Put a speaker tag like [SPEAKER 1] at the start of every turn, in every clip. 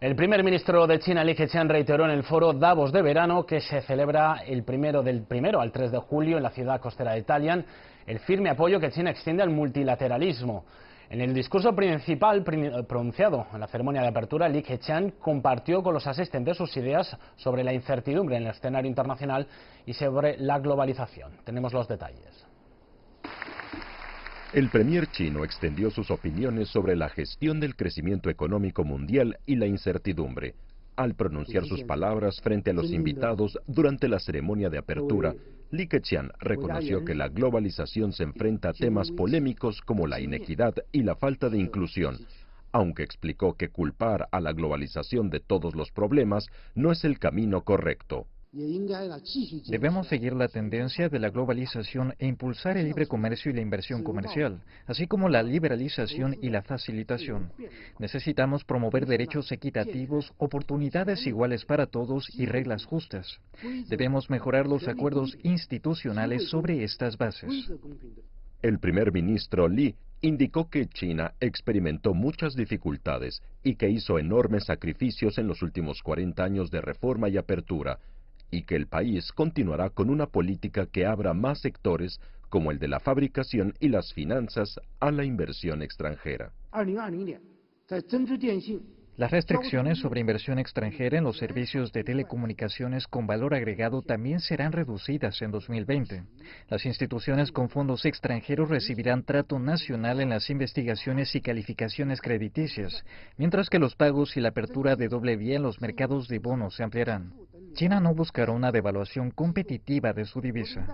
[SPEAKER 1] El primer ministro de China, Li Keqiang, reiteró en el foro Davos de verano, que se celebra el primero del primero al 3 de julio en la ciudad costera de Talian, el firme apoyo que China extiende al multilateralismo. En el discurso principal pronunciado en la ceremonia de apertura, Li Keqiang compartió con los asistentes sus ideas sobre la incertidumbre en el escenario internacional y sobre la globalización. Tenemos los detalles. El premier chino extendió sus opiniones sobre la gestión del crecimiento económico mundial y la incertidumbre al pronunciar sus palabras frente a los invitados durante la ceremonia de apertura, Li Keqiang reconoció que la globalización se enfrenta a temas polémicos como la inequidad y la falta de inclusión, aunque explicó que culpar a la globalización de todos los problemas no es el camino correcto.
[SPEAKER 2] Debemos seguir la tendencia de la globalización e impulsar el libre comercio y la inversión comercial, así como la liberalización y la facilitación. Necesitamos promover derechos equitativos, oportunidades iguales para todos y reglas justas. Debemos mejorar los acuerdos institucionales sobre estas bases.
[SPEAKER 1] El primer ministro Li indicó que China experimentó muchas dificultades y que hizo enormes sacrificios en los últimos 40 años de reforma y apertura y que el país continuará con una política que abra más sectores como el de la fabricación y las finanzas a la inversión extranjera. Las
[SPEAKER 2] restricciones sobre inversión extranjera en los servicios de telecomunicaciones con valor agregado también serán reducidas en 2020. Las instituciones con fondos extranjeros recibirán trato nacional en las investigaciones y calificaciones crediticias, mientras que los pagos y la apertura de doble vía en los mercados de bonos se ampliarán. China no buscará una devaluación competitiva de su divisa.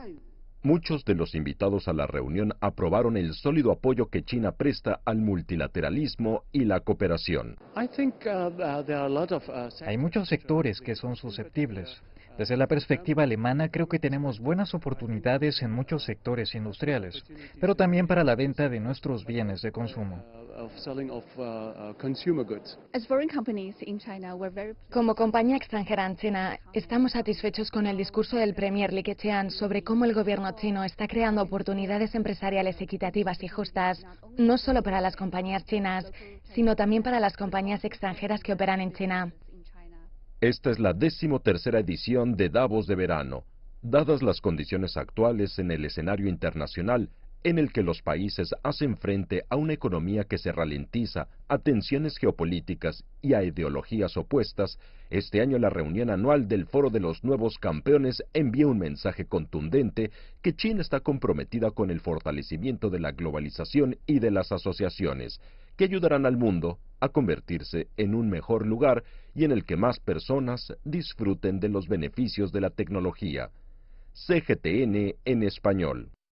[SPEAKER 1] Muchos de los invitados a la reunión aprobaron el sólido apoyo que China presta al multilateralismo y la cooperación.
[SPEAKER 2] Uh, uh, uh, Hay muchos sectores que son susceptibles. Desde la perspectiva alemana creo que tenemos buenas oportunidades en muchos sectores industriales, pero también para la venta de nuestros bienes de consumo. Como compañía extranjera en China, estamos satisfechos con el discurso del Premier Li Keqiang sobre cómo el gobierno chino está creando oportunidades empresariales equitativas y justas, no solo para las compañías chinas, sino también para las compañías extranjeras que operan en China.
[SPEAKER 1] Esta es la decimotercera edición de Davos de verano. Dadas las condiciones actuales en el escenario internacional, en el que los países hacen frente a una economía que se ralentiza, a tensiones geopolíticas y a ideologías opuestas, este año la reunión anual del Foro de los Nuevos Campeones envía un mensaje contundente que China está comprometida con el fortalecimiento de la globalización y de las asociaciones, que ayudarán al mundo a convertirse en un mejor lugar y en el que más personas disfruten de los beneficios de la tecnología. CGTN en español.